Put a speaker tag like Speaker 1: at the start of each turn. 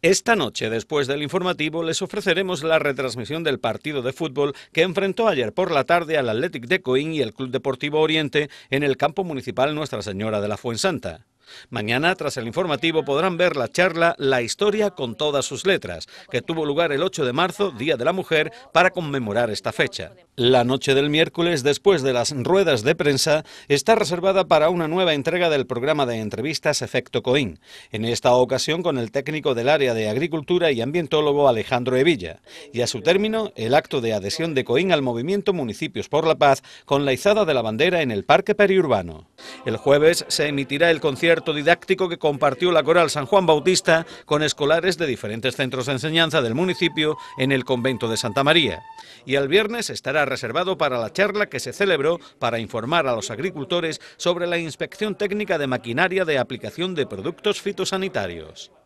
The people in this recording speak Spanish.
Speaker 1: Esta noche, después del informativo, les ofreceremos la retransmisión del partido de fútbol que enfrentó ayer por la tarde al Athletic de Coín y el Club Deportivo Oriente en el campo municipal Nuestra Señora de la Fuensanta. Mañana, tras el informativo, podrán ver la charla La historia con todas sus letras, que tuvo lugar el 8 de marzo, Día de la Mujer, para conmemorar esta fecha. La noche del miércoles, después de las ruedas de prensa, está reservada para una nueva entrega del programa de entrevistas Efecto Coín, en esta ocasión con el técnico del área de Agricultura y ambientólogo Alejandro Evilla, y a su término, el acto de adhesión de Coín al movimiento Municipios por la Paz con la izada de la bandera en el Parque Periurbano. El jueves se emitirá el concierto didáctico que compartió la Coral San Juan Bautista con escolares de diferentes centros de enseñanza del municipio en el convento de Santa María. Y el viernes estará reservado para la charla que se celebró para informar a los agricultores sobre la inspección técnica de maquinaria de aplicación de productos fitosanitarios.